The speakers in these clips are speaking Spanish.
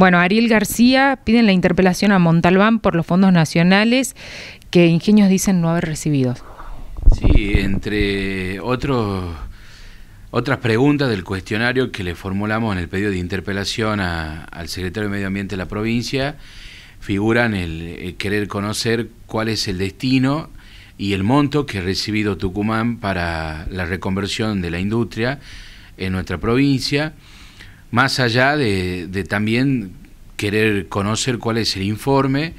Bueno, Ariel García piden la interpelación a Montalbán por los fondos nacionales que ingenios dicen no haber recibido. Sí, entre otros otras preguntas del cuestionario que le formulamos en el pedido de interpelación al secretario de Medio Ambiente de la provincia figuran el, querer conocer cuál es el destino y el monto que ha recibido Tucumán para la reconversión de la industria en nuestra provincia más allá de, también querer conocer cuál es el informe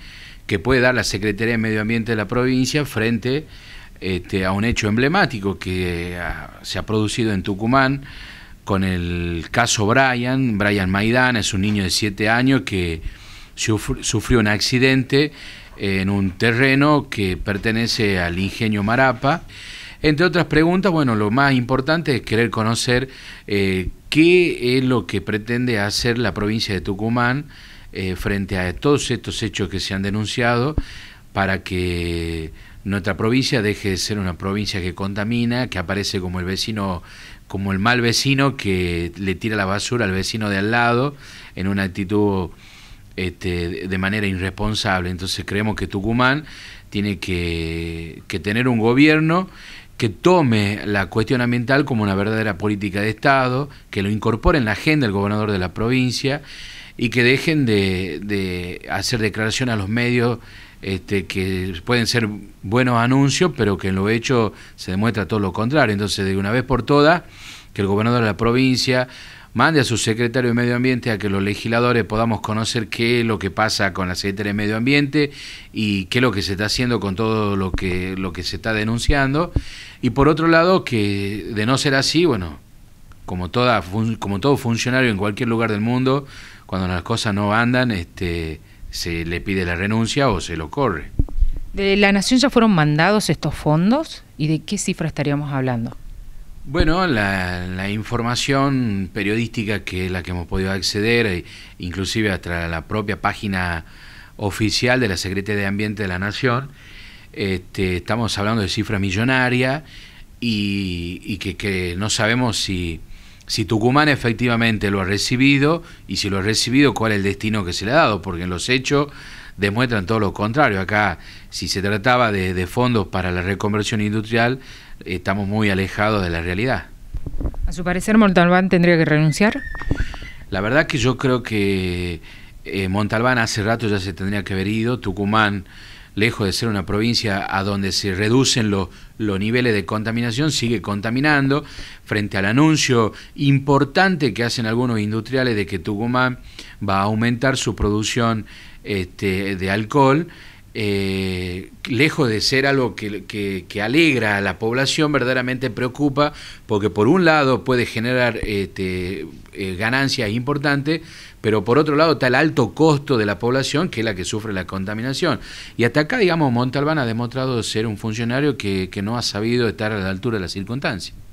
que puede dar la Secretaría de Medio Ambiente de la provincia frente este, a un hecho emblemático que ah, se ha producido en Tucumán con el caso Brian. Brian Maidana es un niño de 7 años que sufrió un accidente en un terreno que pertenece al ingenio Marapa. Entre otras preguntas, bueno, lo más importante es querer conocer eh, ¿Qué es lo que pretende hacer la provincia de Tucumán eh, frente a todos estos hechos que se han denunciado para que nuestra provincia deje de ser una provincia que contamina, que aparece como el vecino, como el mal vecino que le tira la basura al vecino de al lado en una actitud este, de manera irresponsable? Entonces creemos que Tucumán tiene que tener un gobierno que tome la cuestión ambiental como una verdadera política de Estado, que lo incorpore en la agenda del gobernador de la provincia y que dejen de, hacer declaración a los medios este, que pueden ser buenos anuncios, pero que en lo hecho se demuestra todo lo contrario. Entonces, de una vez por todas, que el gobernador de la provincia mande a su secretario de Medio Ambiente a que los legisladores podamos conocer qué es lo que pasa con la Secretaría de Medio Ambiente y qué es lo que se está haciendo con todo lo que, lo que se está denunciando. Y por otro lado, que de no ser así, bueno, como, toda, como todo funcionario en cualquier lugar del mundo, cuando las cosas no andan, este, se le pide la renuncia o se lo corre. ¿De la Nación ya fueron mandados estos fondos? ¿Y de qué cifra estaríamos hablando? Bueno, la, información periodística que es la que hemos podido acceder, e inclusive hasta la propia página oficial de la Secretaría de Ambiente de la Nación, este, estamos hablando de cifras millonarias y, que, no sabemos si, si Tucumán efectivamente lo ha recibido y si lo ha recibido, cuál es el destino que se le ha dado, porque en los hechos demuestran todo lo contrario. Acá, si se trataba de, fondos para la reconversión industrial, estamos muy alejados de la realidad. ¿A su parecer Montalbán tendría que renunciar? La verdad que yo creo que eh, Montalbán hace rato ya se tendría que haber ido, Tucumán, lejos de ser una provincia a donde se reducen los niveles de contaminación, sigue contaminando, frente al anuncio importante que hacen algunos industriales de que Tucumán va a aumentar su producción este, de alcohol, eh, lejos de ser algo que, alegra a la población, verdaderamente preocupa, porque por un lado puede generar este, eh, ganancias importantes, pero por otro lado está el alto costo de la población, que es la que sufre la contaminación. Y hasta acá, digamos, Montalbán ha demostrado ser un funcionario que, que no ha sabido estar a la altura de las circunstancias.